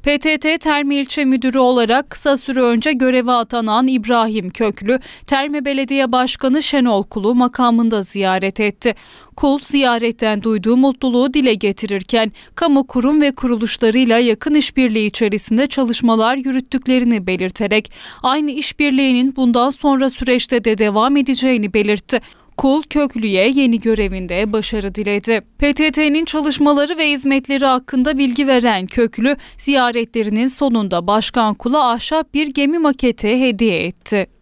PTT Terme İlçe Müdürü olarak kısa süre önce göreve atanan İbrahim Köklü, Terme Belediye Başkanı Şenol Kulu makamında ziyaret etti. Kul ziyaretten duyduğu mutluluğu dile getirirken kamu kurum ve kuruluşlarıyla yakın işbirliği içerisinde çalışmalar yürüttüklerini belirterek aynı işbirliğinin bundan sonra süreçte de devam edeceğini belirtti. Kul Köklü'ye yeni görevinde başarı diledi. PTT'nin çalışmaları ve hizmetleri hakkında bilgi veren Köklü, ziyaretlerinin sonunda Başkan Kul'a ahşap bir gemi maketi hediye etti.